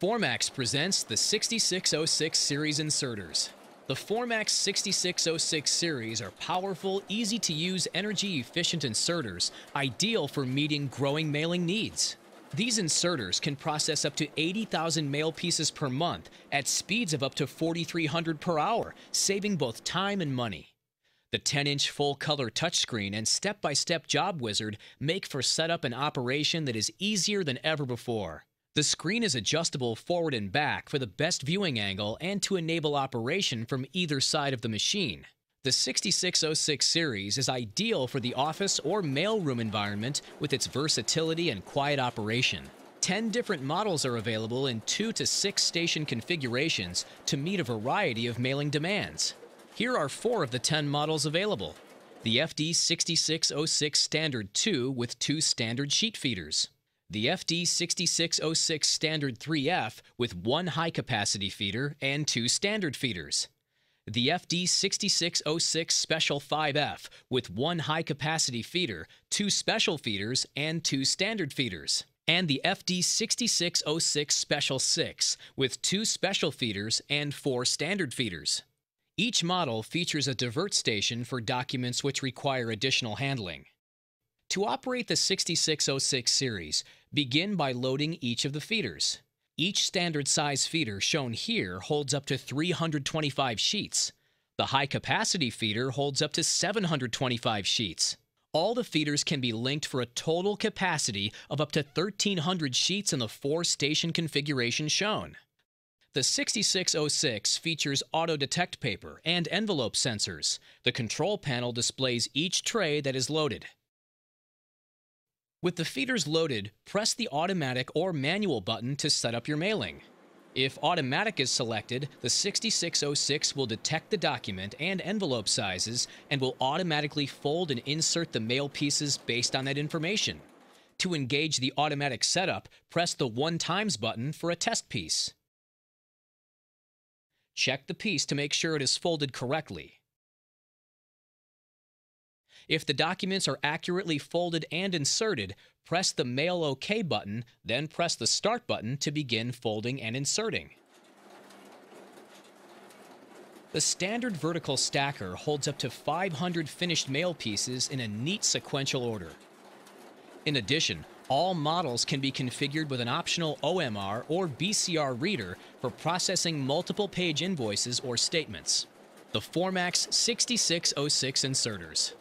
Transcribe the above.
Formax presents the 6606 series inserters. The Formax 6606 series are powerful, easy-to-use, energy-efficient inserters, ideal for meeting growing mailing needs. These inserters can process up to 80,000 mail pieces per month at speeds of up to 4,300 per hour, saving both time and money. The 10-inch full-color touchscreen and step-by-step job wizard make for setup and operation that is easier than ever before. The screen is adjustable forward and back for the best viewing angle and to enable operation from either side of the machine. The 6606 series is ideal for the office or mailroom environment with its versatility and quiet operation. 10 different models are available in 2 to 6 station configurations to meet a variety of mailing demands. Here are 4 of the 10 models available. The FD6606 Standard 2 with two standard sheet feeders the FD6606 Standard 3F with one high capacity feeder and two standard feeders. The FD6606 Special 5F with one high capacity feeder, two special feeders, and two standard feeders. And the FD6606 Special 6 with two special feeders and four standard feeders. Each model features a divert station for documents which require additional handling. To operate the 6606 series, begin by loading each of the feeders. Each standard size feeder shown here holds up to 325 sheets. The high capacity feeder holds up to 725 sheets. All the feeders can be linked for a total capacity of up to 1,300 sheets in the four station configuration shown. The 6606 features auto detect paper and envelope sensors. The control panel displays each tray that is loaded. With the feeders loaded, press the automatic or manual button to set up your mailing. If automatic is selected, the 6606 will detect the document and envelope sizes and will automatically fold and insert the mail pieces based on that information. To engage the automatic setup, press the One Times button for a test piece. Check the piece to make sure it is folded correctly. If the documents are accurately folded and inserted, press the Mail OK button, then press the Start button to begin folding and inserting. The standard vertical stacker holds up to 500 finished mail pieces in a neat sequential order. In addition, all models can be configured with an optional OMR or BCR reader for processing multiple page invoices or statements. The Formax 6606 inserters.